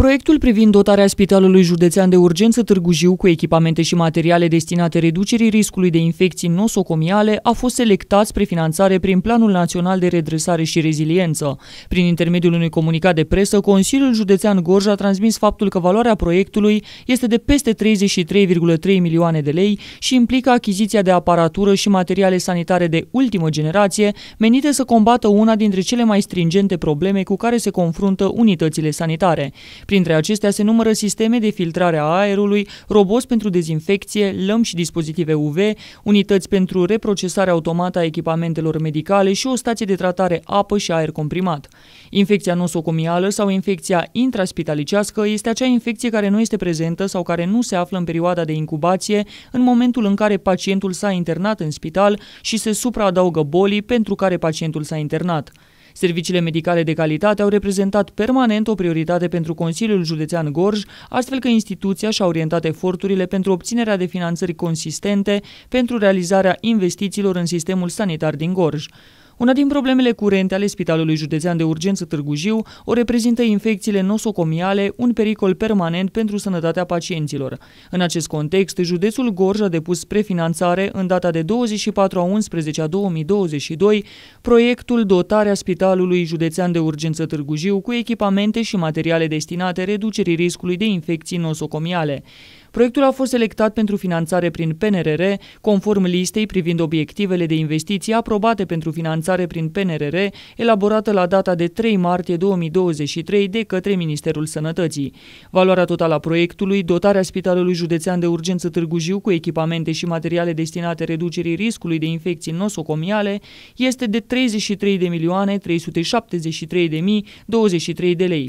Proiectul privind dotarea Spitalului Județean de Urgență Târgu Jiu cu echipamente și materiale destinate reducerii riscului de infecții nosocomiale a fost selectat spre finanțare prin Planul Național de Redresare și Reziliență. Prin intermediul unui comunicat de presă, Consiliul Județean Gorj a transmis faptul că valoarea proiectului este de peste 33,3 milioane de lei și implică achiziția de aparatură și materiale sanitare de ultimă generație, menite să combată una dintre cele mai stringente probleme cu care se confruntă unitățile sanitare. Printre acestea se numără sisteme de filtrare a aerului, roboți pentru dezinfecție, lămpi și dispozitive UV, unități pentru reprocesare automată a echipamentelor medicale și o stație de tratare apă și aer comprimat. Infecția nosocomială sau infecția intraspitalicească este acea infecție care nu este prezentă sau care nu se află în perioada de incubație în momentul în care pacientul s-a internat în spital și se supraadaugă bolii pentru care pacientul s-a internat. Serviciile medicale de calitate au reprezentat permanent o prioritate pentru Consiliul Județean Gorj, astfel că instituția și-a orientat eforturile pentru obținerea de finanțări consistente pentru realizarea investițiilor în sistemul sanitar din Gorj. Una din problemele curente ale Spitalului Județean de Urgență Târgu Jiu o reprezintă infecțiile nosocomiale, un pericol permanent pentru sănătatea pacienților. În acest context, județul Gorj a depus spre finanțare, în data de 24 a 11 a 2022, proiectul Dotarea Spitalului Județean de Urgență Târgu Jiu cu echipamente și materiale destinate reducerii riscului de infecții nosocomiale. Proiectul a fost selectat pentru finanțare prin PNRR, conform listei privind obiectivele de investiții aprobate pentru finanțare prin PNRR, elaborată la data de 3 martie 2023 de către Ministerul Sănătății. Valoarea totală a proiectului, dotarea Spitalului Județean de Urgență Târgu Jiu cu echipamente și materiale destinate reducerii riscului de infecții nosocomiale, este de 33.373.023 de lei.